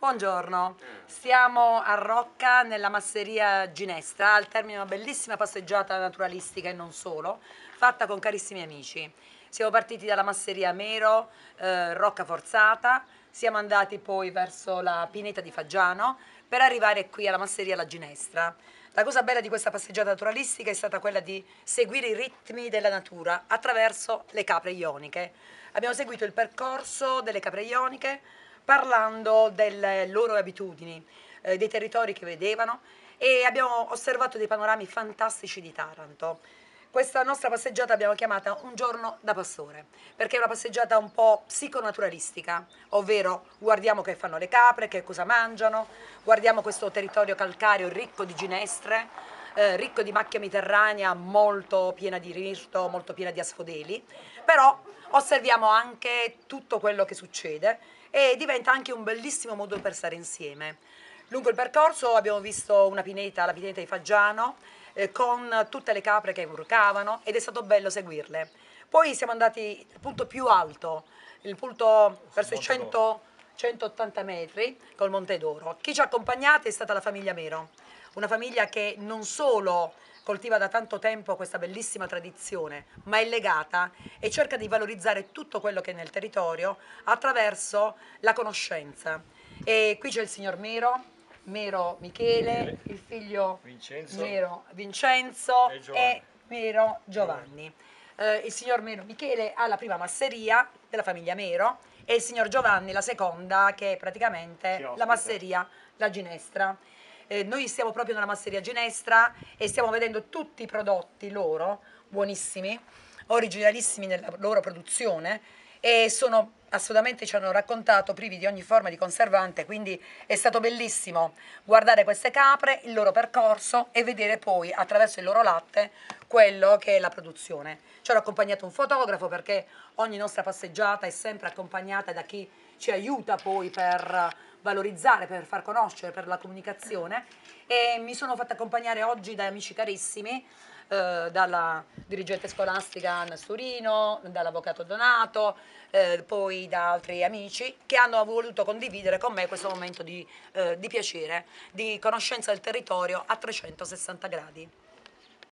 Buongiorno, mm. siamo a Rocca nella masseria Ginestra al termine di una bellissima passeggiata naturalistica e non solo, fatta con carissimi amici. Siamo partiti dalla masseria Mero, eh, Rocca Forzata, siamo andati poi verso la Pineta di Faggiano per arrivare qui alla masseria La Ginestra. La cosa bella di questa passeggiata naturalistica è stata quella di seguire i ritmi della natura attraverso le capre ioniche. Abbiamo seguito il percorso delle capre ioniche parlando delle loro abitudini, eh, dei territori che vedevano e abbiamo osservato dei panorami fantastici di Taranto. Questa nostra passeggiata abbiamo chiamata Un giorno da pastore, perché è una passeggiata un po' psiconaturalistica, ovvero guardiamo che fanno le capre, che cosa mangiano, guardiamo questo territorio calcareo ricco di ginestre, eh, ricco di macchia mediterranea, molto piena di risto, molto piena di asfodeli, però osserviamo anche tutto quello che succede e diventa anche un bellissimo modo per stare insieme. Lungo il percorso abbiamo visto una pineta, la pineta di Faggiano, eh, con tutte le capre che urcavano ed è stato bello seguirle. Poi siamo andati al punto più alto, il punto verso i 100, 180 metri, col Monte d'Oro. Chi ci ha accompagnato è stata la famiglia Mero una famiglia che non solo coltiva da tanto tempo questa bellissima tradizione, ma è legata e cerca di valorizzare tutto quello che è nel territorio attraverso la conoscenza. E qui c'è il signor Mero, Mero Michele, Michele. il figlio Vincenzo, Mero Vincenzo e, e Mero Giovanni. Eh, il signor Mero Michele ha la prima masseria della famiglia Mero e il signor Giovanni la seconda che è praticamente la masseria, la ginestra eh, noi siamo proprio nella masseria Ginestra e stiamo vedendo tutti i prodotti loro, buonissimi, originalissimi nella loro produzione e sono assolutamente ci hanno raccontato privi di ogni forma di conservante, quindi è stato bellissimo guardare queste capre, il loro percorso e vedere poi attraverso il loro latte quello che è la produzione. Ci hanno accompagnato un fotografo perché ogni nostra passeggiata è sempre accompagnata da chi ci aiuta poi per valorizzare, per far conoscere, per la comunicazione e mi sono fatta accompagnare oggi da amici carissimi eh, dalla dirigente scolastica Anna Surino, dall'avvocato Donato, eh, poi altri, da altri amici che hanno voluto condividere con me questo momento di, eh, di piacere, di conoscenza del territorio a 360 gradi.